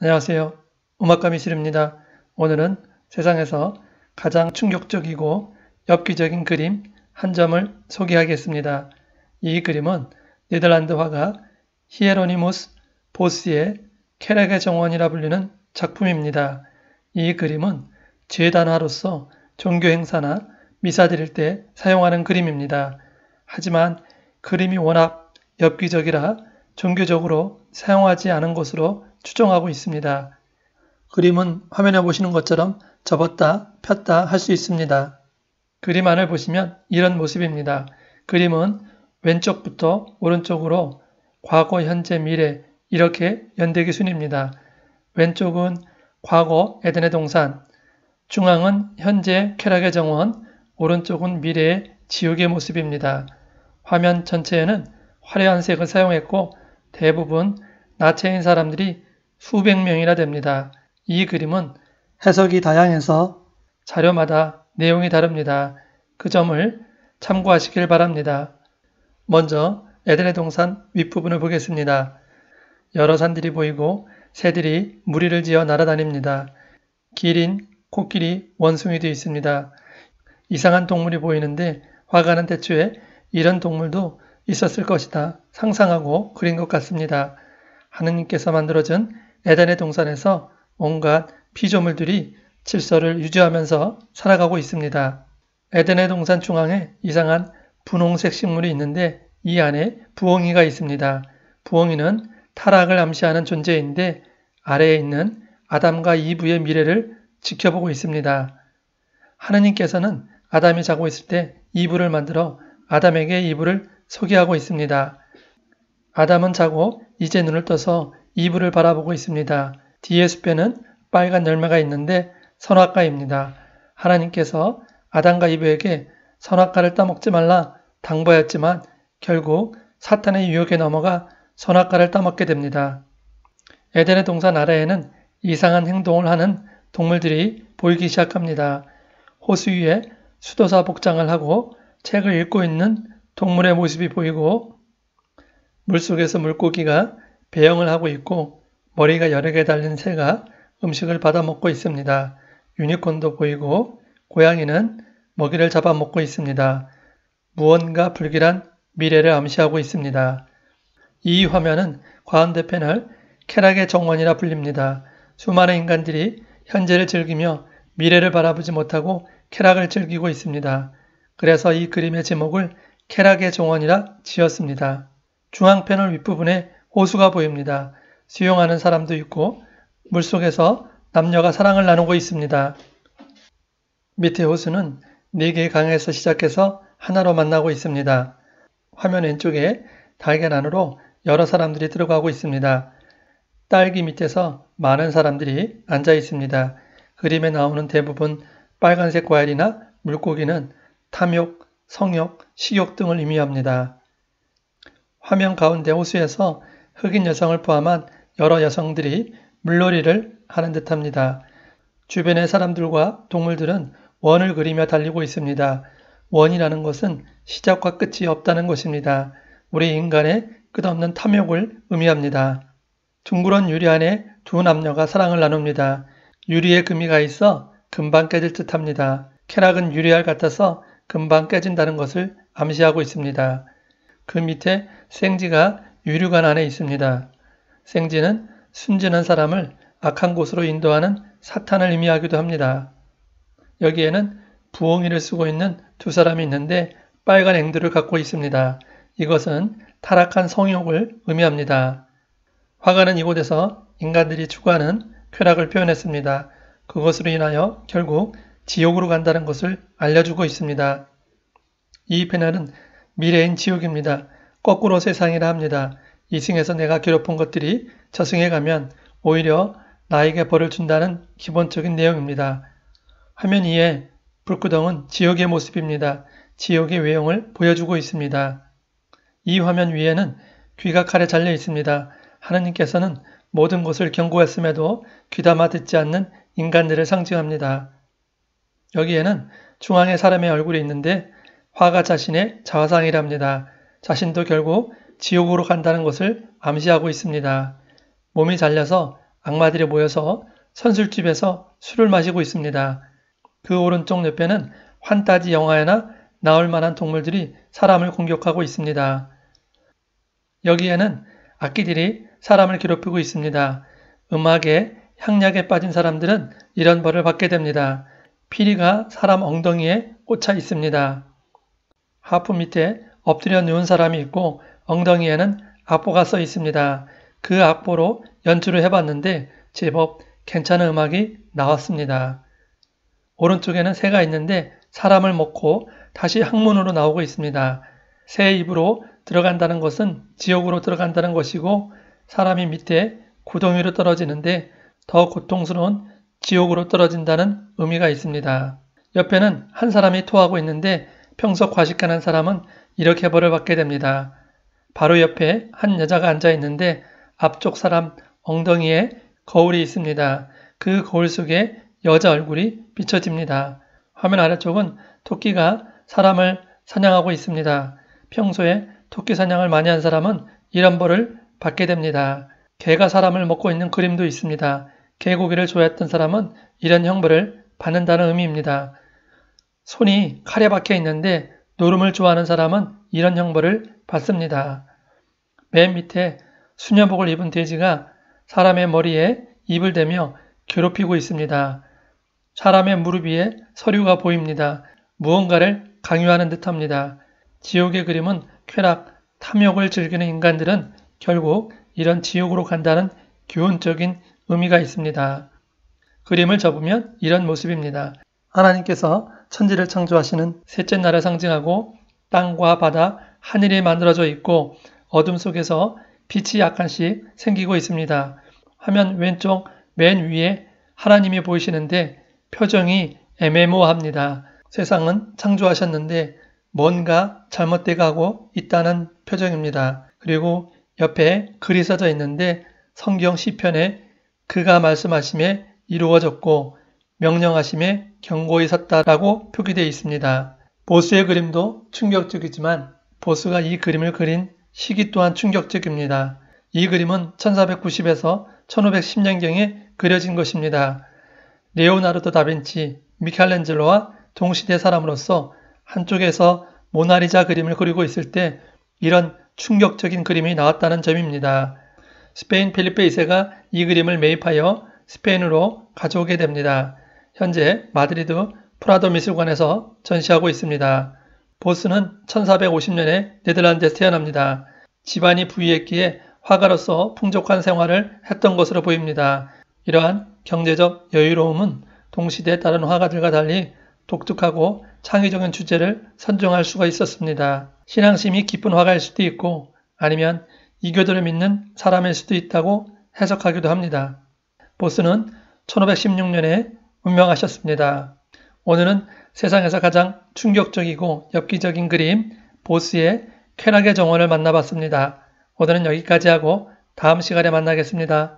안녕하세요. 음악감이 실입니다. 오늘은 세상에서 가장 충격적이고 엽기적인 그림 한 점을 소개하겠습니다. 이 그림은 네덜란드 화가 히에로니무스 보스의 캐렉의 정원이라 불리는 작품입니다. 이 그림은 재단화로서 종교 행사나 미사 드릴 때 사용하는 그림입니다. 하지만 그림이 워낙 엽기적이라 종교적으로 사용하지 않은 것으로 추정하고 있습니다. 그림은 화면에 보시는 것처럼 접었다 폈다 할 수 있습니다. 그림 안을 보시면 이런 모습입니다. 그림은 왼쪽부터 오른쪽으로 과거, 현재, 미래 이렇게 연대기 순입니다. 왼쪽은 과거 에덴의 동산, 중앙은 현재 쾌락의 정원, 오른쪽은 미래의 지옥의 모습입니다. 화면 전체에는 화려한 색을 사용했고 대부분 나체인 사람들이 수백 명이라 됩니다. 이 그림은 해석이 다양해서 자료마다 내용이 다릅니다. 그 점을 참고하시길 바랍니다. 먼저 에덴의 동산 윗부분을 보겠습니다. 여러 산들이 보이고 새들이 무리를 지어 날아다닙니다. 기린, 코끼리, 원숭이도 있습니다. 이상한 동물이 보이는데 화가는 대추에 이런 동물도 있었을 것이다 상상하고 그린 것 같습니다. 하느님께서 만들어준 에덴의 동산에서 온갖 피조물들이 질서를 유지하면서 살아가고 있습니다. 에덴의 동산 중앙에 이상한 분홍색 식물이 있는데 이 안에 부엉이가 있습니다. 부엉이는 타락을 암시하는 존재인데 아래에 있는 아담과 이브의 미래를 지켜보고 있습니다. 하느님께서는 아담이 자고 있을 때 이브를 만들어 아담에게 이브를 소개하고 있습니다. 아담은 자고 이제 눈을 떠서 이불을 바라보고 있습니다. 뒤에 숲에는 빨간 열매가 있는데 선악과입니다. 하나님께서 아담과 이브에게 선악과를 따먹지 말라 당부하였지만 결국 사탄의 유혹에 넘어가 선악과를 따먹게 됩니다. 에덴의 동산 아래에는 이상한 행동을 하는 동물들이 보이기 시작합니다. 호수 위에 수도사 복장을 하고 책을 읽고 있는 동물의 모습이 보이고 물속에서 물고기가 배영을 하고 있고 머리가 여러 개 달린 새가 음식을 받아 먹고 있습니다. 유니콘도 보이고 고양이는 먹이를 잡아먹고 있습니다. 무언가 불길한 미래를 암시하고 있습니다. 이 화면은 과한대 패널 쾌락의 정원이라 불립니다. 수많은 인간들이 현재를 즐기며 미래를 바라보지 못하고 쾌락을 즐기고 있습니다. 그래서 이 그림의 제목을 쾌락의 정원이라 지었습니다. 중앙 패널 윗부분에 호수가 보입니다. 수용하는 사람도 있고 물속에서 남녀가 사랑을 나누고 있습니다. 밑에 호수는 4개의 강에서 시작해서 하나로 만나고 있습니다. 화면 왼쪽에 달걀 안으로 여러 사람들이 들어가고 있습니다. 딸기 밑에서 많은 사람들이 앉아 있습니다. 그림에 나오는 대부분 빨간색 과일이나 물고기는 탐욕, 성욕, 식욕 등을 의미합니다. 화면 가운데 호수에서 흑인 여성을 포함한 여러 여성들이 물놀이를 하는 듯합니다. 주변의 사람들과 동물들은 원을 그리며 달리고 있습니다. 원이라는 것은 시작과 끝이 없다는 것입니다. 우리 인간의 끝없는 탐욕을 의미합니다. 둥그런 유리 안에 두 남녀가 사랑을 나눕니다. 유리에 금이 가 있어 금방 깨질 듯 합니다. 쾌락은 유리알 같아서 금방 깨진다는 것을 암시하고 있습니다. 그 밑에 생지가 유류관 안에 있습니다. 생지는 순진한 사람을 악한 곳으로 인도하는 사탄을 의미하기도 합니다. 여기에는 부엉이를 쓰고 있는 두 사람이 있는데 빨간 앵두를 갖고 있습니다. 이것은 타락한 성욕을 의미합니다. 화가는 이곳에서 인간들이 추구하는 쾌락을 표현했습니다. 그것으로 인하여 결국 지옥으로 간다는 것을 알려주고 있습니다. 이페널은 미래인 지옥입니다. 거꾸로 세상이라 합니다. 이승에서 내가 괴롭힌 것들이 저승에 가면 오히려 나에게 벌을 준다는 기본적인 내용입니다. 화면 2에 불구덩은 지옥의 모습입니다. 지옥의 외형을 보여주고 있습니다. 이 화면 위에는 귀가 칼에 잘려 있습니다. 하느님께서는 모든 것을 경고했음에도 귀담아 듣지 않는 인간들을 상징합니다. 여기에는 중앙에 사람의 얼굴이 있는데 화가 자신의 자화상이랍니다. 자신도 결국 지옥으로 간다는 것을 암시하고 있습니다. 몸이 잘려서 악마들이 모여서 선술집에서 술을 마시고 있습니다. 그 오른쪽 옆에는 환타지 영화에나 나올 만한 동물들이 사람을 공격하고 있습니다. 여기에는 악기들이 사람을 괴롭히고 있습니다. 음악에 향약에 빠진 사람들은 이런 벌을 받게 됩니다. 피리가 사람 엉덩이에 꽂혀 있습니다. 하프 밑에 엎드려 누운 사람이 있고 엉덩이에는 악보가 써 있습니다. 그 악보로 연주를 해봤는데 제법 괜찮은 음악이 나왔습니다. 오른쪽에는 새가 있는데 사람을 먹고 다시 항문으로 나오고 있습니다. 새 입으로 들어간다는 것은 지옥으로 들어간다는 것이고 사람이 밑에 구덩이로 떨어지는데 더 고통스러운 지옥으로 떨어진다는 의미가 있습니다. 옆에는 한 사람이 토하고 있는데 평소 과식하는 사람은 이렇게 벌을 받게 됩니다. 바로 옆에 한 여자가 앉아 있는데 앞쪽 사람 엉덩이에 거울이 있습니다. 그 거울 속에 여자 얼굴이 비춰집니다. 화면 아래쪽은 토끼가 사람을 사냥하고 있습니다. 평소에 토끼 사냥을 많이 한 사람은 이런 벌을 받게 됩니다. 개가 사람을 먹고 있는 그림도 있습니다. 개고기를 좋아했던 사람은 이런 형벌을 받는다는 의미입니다. 손이 칼에 박혀 있는데 노름을 좋아하는 사람은 이런 형벌을 받습니다. 맨 밑에 수녀복을 입은 돼지가 사람의 머리에 입을 대며 괴롭히고 있습니다. 사람의 무릎 위에 서류가 보입니다. 무언가를 강요하는 듯합니다. 지옥의 그림은 쾌락, 탐욕을 즐기는 인간들은 결국 이런 지옥으로 간다는 교훈적인 의미가 있습니다. 그림을 접으면 이런 모습입니다. 하나님께서 천지를 창조하시는 셋째 날을 상징하고 땅과 바다, 하늘이 만들어져 있고 어둠 속에서 빛이 약간씩 생기고 있습니다. 화면 왼쪽 맨 위에 하나님이 보이시는데 표정이 애매모호합니다. 세상은 창조하셨는데 뭔가 잘못돼 가고 있다는 표정입니다. 그리고 옆에 글이 써져 있는데 성경 시편에 그가 말씀하심에 이루어졌고 명령하심에 경고에 섰다라고 표기되어 있습니다. 보스의 그림도 충격적이지만 보스가 이 그림을 그린 시기 또한 충격적입니다. 이 그림은 1490에서 1510년경에 그려진 것입니다. 레오나르도 다빈치, 미켈란젤로와 동시대 사람으로서 한쪽에서 모나리자 그림을 그리고 있을 때 이런 충격적인 그림이 나왔다는 점입니다. 스페인 필리페 2세가 이 그림을 매입하여 스페인으로 가져오게 됩니다. 현재 마드리드 프라도 미술관에서 전시하고 있습니다. 보스는 1450년에 네덜란드에서 태어납니다. 집안이 부유했기에 화가로서 풍족한 생활을 했던 것으로 보입니다. 이러한 경제적 여유로움은 동시대 다른 화가들과 달리 독특하고 창의적인 주제를 선정할 수가 있었습니다. 신앙심이 깊은 화가일 수도 있고 아니면 이교도를 믿는 사람일 수도 있다고 해석하기도 합니다. 보스는 1516년에 운명하셨습니다. 오늘은 세상에서 가장 충격적이고 엽기적인 그림 보스의 쾌락의 정원을 만나봤습니다. 오늘은 여기까지 하고 다음 시간에 만나겠습니다.